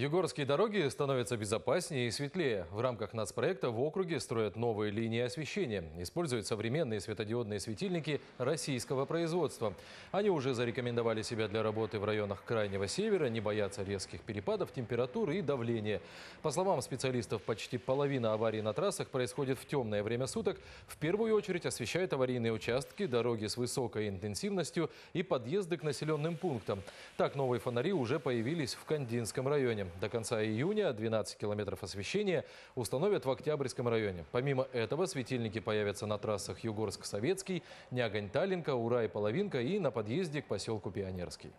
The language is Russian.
Югорские дороги становятся безопаснее и светлее. В рамках нацпроекта в округе строят новые линии освещения. Используют современные светодиодные светильники российского производства. Они уже зарекомендовали себя для работы в районах Крайнего Севера, не боятся резких перепадов температуры и давления. По словам специалистов, почти половина аварий на трассах происходит в темное время суток. В первую очередь освещают аварийные участки, дороги с высокой интенсивностью и подъезды к населенным пунктам. Так новые фонари уже появились в Кандинском районе. До конца июня 12 километров освещения установят в Октябрьском районе. Помимо этого светильники появятся на трассах Югорск-Советский, Нягань-Таллинка, Ура и Половинка и на подъезде к поселку Пионерский.